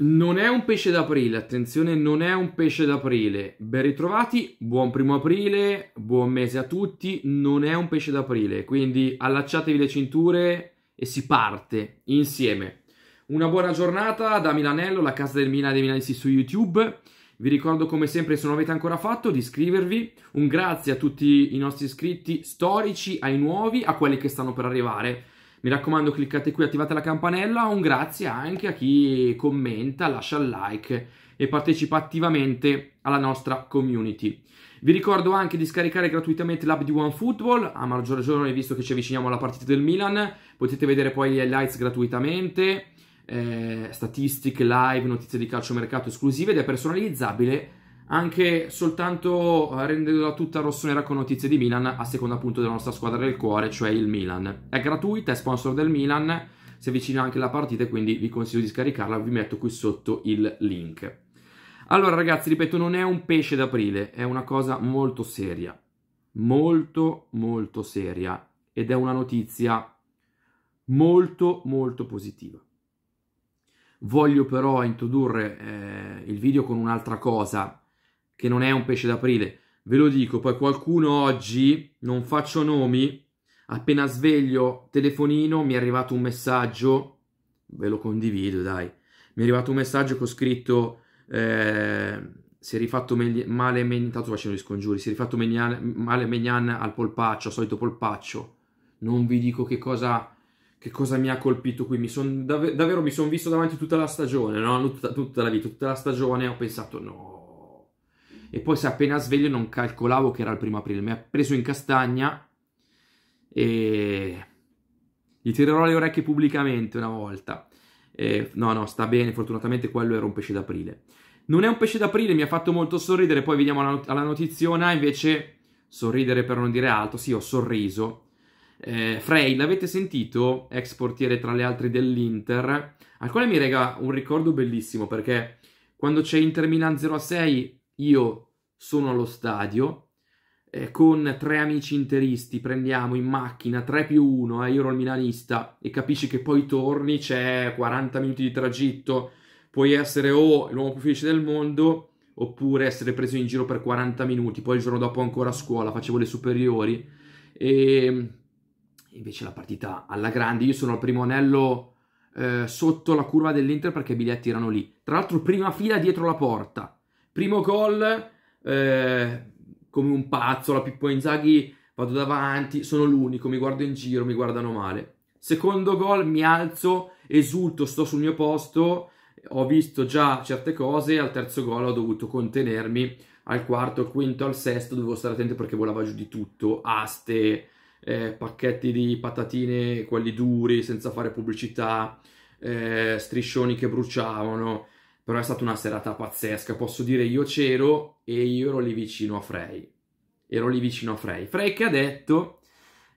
Non è un pesce d'aprile, attenzione, non è un pesce d'aprile. Ben ritrovati, buon primo aprile, buon mese a tutti. Non è un pesce d'aprile, quindi allacciatevi le cinture e si parte insieme. Una buona giornata da Milanello, la casa del Milan dei Milanisti su YouTube. Vi ricordo come sempre, se non avete ancora fatto, di iscrivervi. Un grazie a tutti i nostri iscritti storici, ai nuovi, a quelli che stanno per arrivare mi raccomando, cliccate qui, attivate la campanella. Un grazie anche a chi commenta, lascia il like e partecipa attivamente alla nostra community. Vi ricordo anche di scaricare gratuitamente l'app di OneFootball, a maggior ragione visto che ci avviciniamo alla partita del Milan, potete vedere poi gli highlights gratuitamente, eh, statistiche, live, notizie di calcio mercato esclusive ed è personalizzabile anche soltanto eh, rendendola tutta rossonera con notizie di Milan, a seconda appunto della nostra squadra del cuore, cioè il Milan. È gratuita, è sponsor del Milan, si avvicina anche la partita quindi vi consiglio di scaricarla, vi metto qui sotto il link. Allora ragazzi, ripeto, non è un pesce d'aprile, è una cosa molto seria, molto molto seria ed è una notizia molto molto positiva. Voglio però introdurre eh, il video con un'altra cosa che non è un pesce d'aprile. Ve lo dico, poi qualcuno oggi, non faccio nomi, appena sveglio telefonino mi è arrivato un messaggio, ve lo condivido dai, mi è arrivato un messaggio che ho scritto... Eh, si è rifatto male, male intanto facendo gli scongiuri, si è rifatto Megnan, male Megnan al polpaccio, al solito polpaccio. Non vi dico che cosa, che cosa mi ha colpito qui, mi son, dav- davvero mi sono visto davanti tutta la stagione, no? tutta, tutta la vita, tutta la stagione ho pensato no, e poi se appena sveglio non calcolavo che era il primo aprile, mi ha preso in castagna e gli tirerò le orecchie pubblicamente una volta. E... no, no, sta bene, fortunatamente quello era un pesce d'aprile. Non è un pesce d'aprile, mi ha fatto molto sorridere, poi vediamo alla, not- alla notiziona, invece sorridere per non dire altro, sì, ho sorriso. Eh, Frey, l'avete sentito? Ex portiere tra le altre dell'Inter, al quale mi rega un ricordo bellissimo perché quando c'è Inter Milan 06 io sono allo stadio eh, con tre amici interisti, prendiamo in macchina 3 più 1, eh, io ero il milanista e capisci che poi torni, c'è 40 minuti di tragitto, puoi essere o l'uomo più felice del mondo oppure essere preso in giro per 40 minuti, poi il giorno dopo ancora a scuola, facevo le superiori e invece la partita alla grande, io sono al primo anello eh, sotto la curva dell'Inter perché i biglietti erano lì, tra l'altro prima fila dietro la porta Primo gol, eh, come un pazzo, la Pippo Inzaghi, vado davanti, sono l'unico, mi guardo in giro, mi guardano male. Secondo gol, mi alzo, esulto, sto sul mio posto, ho visto già certe cose, al terzo gol ho dovuto contenermi, al quarto, al quinto, al sesto dovevo stare attento perché volava giù di tutto, aste, eh, pacchetti di patatine, quelli duri, senza fare pubblicità, eh, striscioni che bruciavano, però è stata una serata pazzesca, posso dire io c'ero e io ero lì vicino a Frey, ero lì vicino a Frey. Frey che ha detto,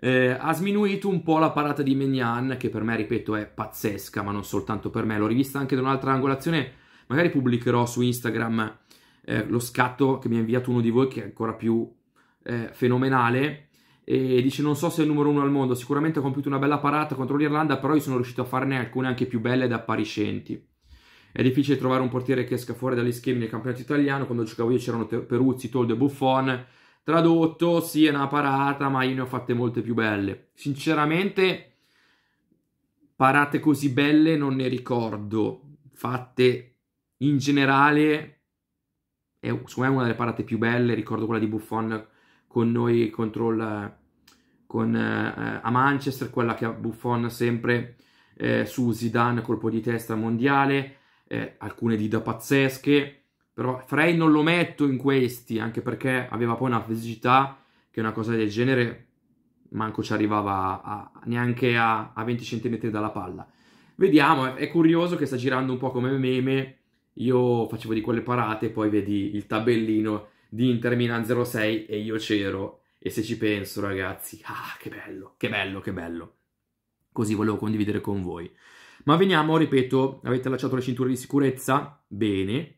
eh, ha sminuito un po' la parata di Menian, che per me, ripeto, è pazzesca, ma non soltanto per me, l'ho rivista anche da un'altra angolazione, magari pubblicherò su Instagram eh, lo scatto che mi ha inviato uno di voi, che è ancora più eh, fenomenale, e dice non so se è il numero uno al mondo, sicuramente ha compiuto una bella parata contro l'Irlanda, però io sono riuscito a farne alcune anche più belle ed appariscenti. È difficile trovare un portiere che esca fuori dagli schemi nel campionato italiano. Quando giocavo io c'erano Peruzzi, Toldo e Buffon. Tradotto, sì, è una parata, ma io ne ho fatte molte più belle. Sinceramente, parate così belle non ne ricordo. Fatte in generale, è secondo me una delle parate più belle. Ricordo quella di Buffon con noi contro il, con, eh, a Manchester, quella che ha Buffon sempre eh, su Zidane, colpo di testa mondiale eh, alcune dita pazzesche, però Frey non lo metto in questi, anche perché aveva poi una fisicità che una cosa del genere manco ci arrivava a, a, neanche a, a 20 cm dalla palla. Vediamo, è, è curioso che sta girando un po' come meme, io facevo di quelle parate, poi vedi il tabellino di Inter Milan 06 e io c'ero, e se ci penso ragazzi, ah che bello, che bello, che bello. Così volevo condividere con voi. Ma veniamo, ripeto, avete lasciato le cinture di sicurezza? Bene.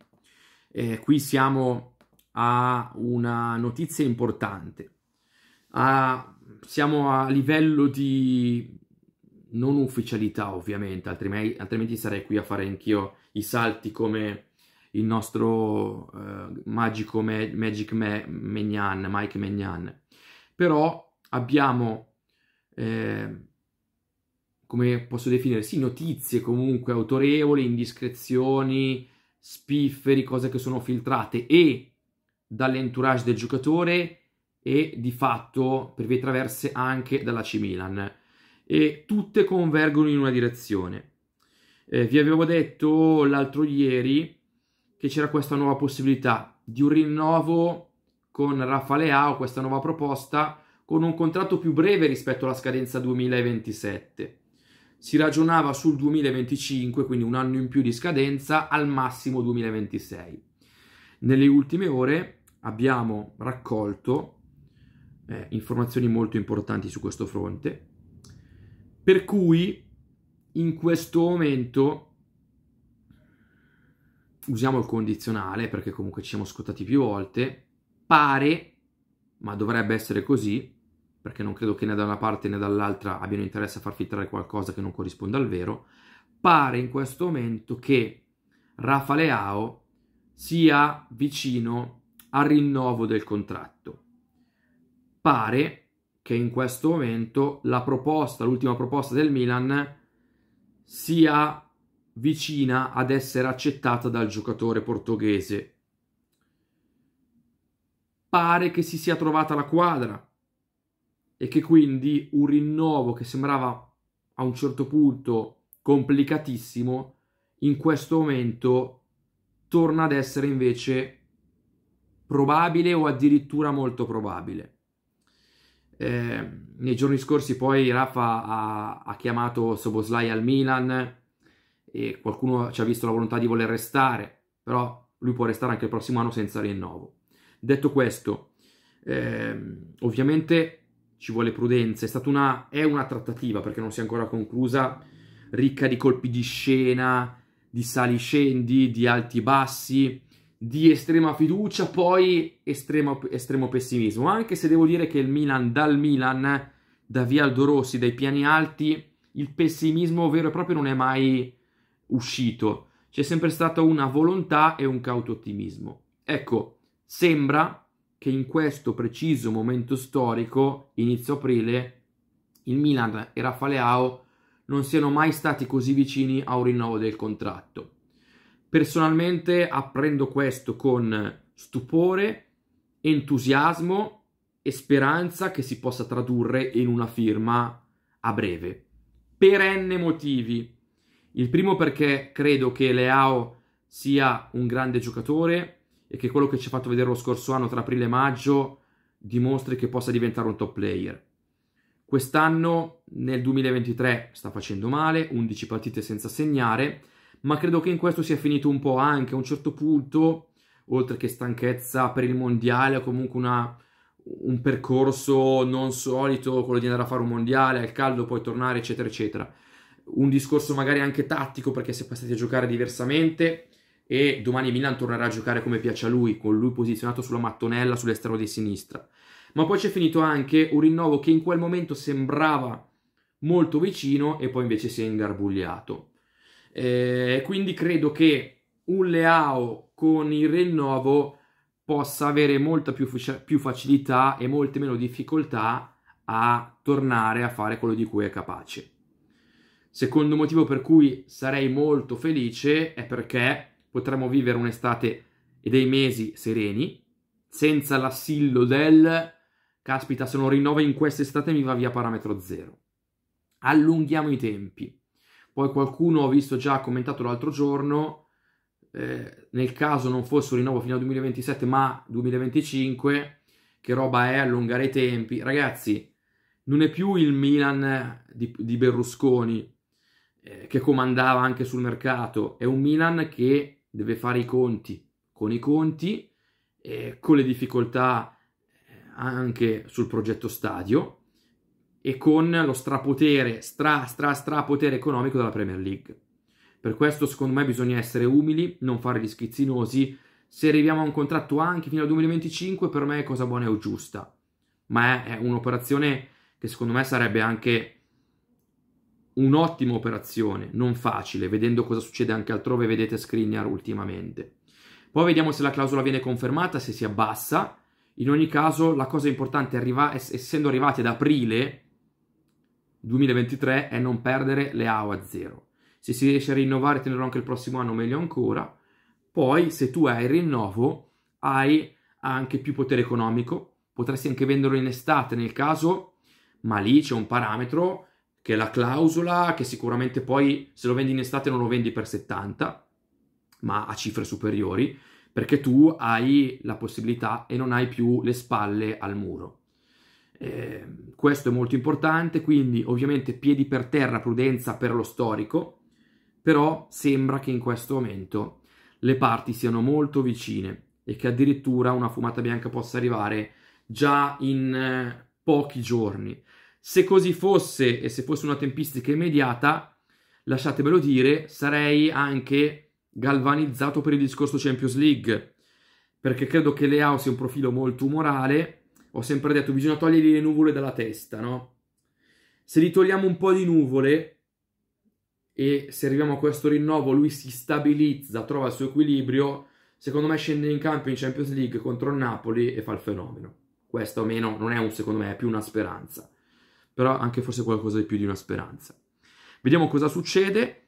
Eh, qui siamo a una notizia importante. A, siamo a livello di non ufficialità, ovviamente, altrimenti, altrimenti sarei qui a fare anch'io i salti come il nostro uh, magico me, Magic me, Megnan, Mike Magnan. Però abbiamo... Eh, come posso definire, sì, notizie comunque autorevoli, indiscrezioni, spifferi, cose che sono filtrate e dall'entourage del giocatore e di fatto per vie traverse anche dalla C Milan e tutte convergono in una direzione. Eh, vi avevo detto l'altro ieri che c'era questa nuova possibilità di un rinnovo con Rafa o questa nuova proposta con un contratto più breve rispetto alla scadenza 2027 si ragionava sul 2025, quindi un anno in più di scadenza, al massimo 2026. Nelle ultime ore abbiamo raccolto eh, informazioni molto importanti su questo fronte, per cui in questo momento usiamo il condizionale perché comunque ci siamo scottati più volte, pare, ma dovrebbe essere così, perché non credo che né da una parte né dall'altra abbiano interesse a far filtrare qualcosa che non corrisponda al vero, pare in questo momento che Rafa Leao sia vicino al rinnovo del contratto. Pare che in questo momento la proposta, l'ultima proposta del Milan sia vicina ad essere accettata dal giocatore portoghese. Pare che si sia trovata la quadra e che quindi un rinnovo che sembrava a un certo punto complicatissimo, in questo momento torna ad essere invece probabile o addirittura molto probabile. Eh, nei giorni scorsi poi Rafa ha, ha chiamato Soboslai al Milan e qualcuno ci ha visto la volontà di voler restare, però lui può restare anche il prossimo anno senza rinnovo. Detto questo, eh, ovviamente ci vuole prudenza. È stata una, è una trattativa perché non si è ancora conclusa, ricca di colpi di scena, di sali scendi, di alti bassi, di estrema fiducia, poi estremo, estremo pessimismo. Anche se devo dire che il Milan, dal Milan, da Vialdo Rossi, dai piani alti, il pessimismo vero e proprio non è mai uscito. C'è sempre stata una volontà e un cauto ottimismo. Ecco, sembra che in questo preciso momento storico, inizio aprile, il Milan e Rafaleao non siano mai stati così vicini a un rinnovo del contratto. Personalmente apprendo questo con stupore, entusiasmo e speranza che si possa tradurre in una firma a breve. Perenne motivi. Il primo perché credo che Leao sia un grande giocatore, e che quello che ci ha fatto vedere lo scorso anno tra aprile e maggio dimostri che possa diventare un top player. Quest'anno, nel 2023, sta facendo male, 11 partite senza segnare, ma credo che in questo sia finito un po' anche a un certo punto, oltre che stanchezza per il mondiale, o comunque una, un percorso non solito, quello di andare a fare un mondiale al caldo, poi tornare, eccetera, eccetera. Un discorso magari anche tattico, perché si è passati a giocare diversamente, e domani Milan tornerà a giocare come piace a lui, con lui posizionato sulla mattonella sull'esterno di sinistra. Ma poi c'è finito anche un rinnovo che in quel momento sembrava molto vicino e poi invece si è ingarbugliato. Eh, quindi credo che un Leao con il rinnovo possa avere molta più, più, facilità e molte meno difficoltà a tornare a fare quello di cui è capace. Secondo motivo per cui sarei molto felice è perché potremo vivere un'estate e dei mesi sereni, senza l'assillo del caspita, se non rinnova in quest'estate mi va via parametro zero. Allunghiamo i tempi. Poi qualcuno, ho visto già commentato l'altro giorno, eh, nel caso non fosse un rinnovo fino al 2027 ma 2025, che roba è allungare i tempi? Ragazzi, non è più il Milan di, di Berlusconi eh, che comandava anche sul mercato, è un Milan che deve fare i conti con i conti, eh, con le difficoltà eh, anche sul progetto stadio e con lo strapotere, stra stra strapotere economico della Premier League. Per questo secondo me bisogna essere umili, non fare gli schizzinosi. Se arriviamo a un contratto anche fino al 2025 per me è cosa buona o giusta, ma è, è un'operazione che secondo me sarebbe anche un'ottima operazione, non facile, vedendo cosa succede anche altrove, vedete Skriniar ultimamente. Poi vediamo se la clausola viene confermata, se si abbassa. In ogni caso, la cosa importante, arriva, essendo arrivati ad aprile 2023, è non perdere le AO a zero. Se si riesce a rinnovare e tenerlo anche il prossimo anno, meglio ancora. Poi, se tu hai il rinnovo, hai anche più potere economico. Potresti anche venderlo in estate nel caso, ma lì c'è un parametro che è la clausola che sicuramente poi se lo vendi in estate non lo vendi per 70, ma a cifre superiori, perché tu hai la possibilità e non hai più le spalle al muro. Eh, questo è molto importante, quindi ovviamente piedi per terra, prudenza per lo storico, però sembra che in questo momento le parti siano molto vicine e che addirittura una fumata bianca possa arrivare già in eh, pochi giorni. Se così fosse e se fosse una tempistica immediata, lasciatemelo dire, sarei anche galvanizzato per il discorso Champions League, perché credo che Leao sia un profilo molto umorale. Ho sempre detto, bisogna togliergli le nuvole dalla testa, no? Se gli togliamo un po' di nuvole e se arriviamo a questo rinnovo lui si stabilizza, trova il suo equilibrio, secondo me scende in campo in Champions League contro il Napoli e fa il fenomeno. Questo o meno non è un secondo me, è più una speranza però anche forse qualcosa di più di una speranza. Vediamo cosa succede.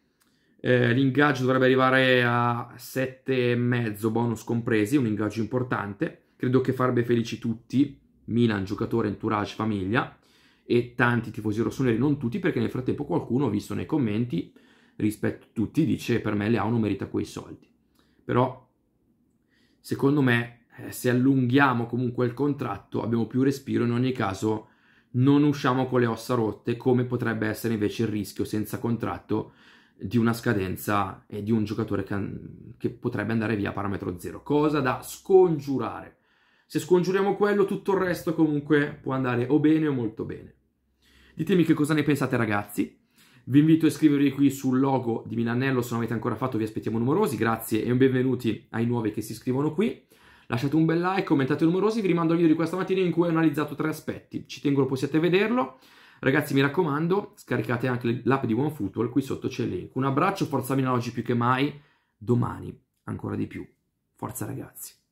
Eh, l'ingaggio dovrebbe arrivare a 7,5 bonus compresi, un ingaggio importante. Credo che farebbe felici tutti, Milan, giocatore, entourage, famiglia e tanti tifosi rossoneri, non tutti perché nel frattempo qualcuno, ho visto nei commenti, rispetto a tutti, dice per me Leao non merita quei soldi. Però secondo me eh, se allunghiamo comunque il contratto abbiamo più respiro in ogni caso non usciamo con le ossa rotte come potrebbe essere invece il rischio senza contratto di una scadenza e di un giocatore che, che potrebbe andare via a parametro zero, cosa da scongiurare. Se scongiuriamo quello, tutto il resto comunque può andare o bene o molto bene. Ditemi che cosa ne pensate ragazzi. Vi invito a iscrivervi qui sul logo di Milanello se non avete ancora fatto, vi aspettiamo numerosi. Grazie e benvenuti ai nuovi che si iscrivono qui. Lasciate un bel like, commentate numerosi, vi rimando al video di questa mattina in cui ho analizzato tre aspetti. Ci tengo lo possiate vederlo. Ragazzi, mi raccomando, scaricate anche l'app di OneFootball, qui sotto c'è il link. Un abbraccio, forza Milano oggi più che mai, domani ancora di più. Forza ragazzi.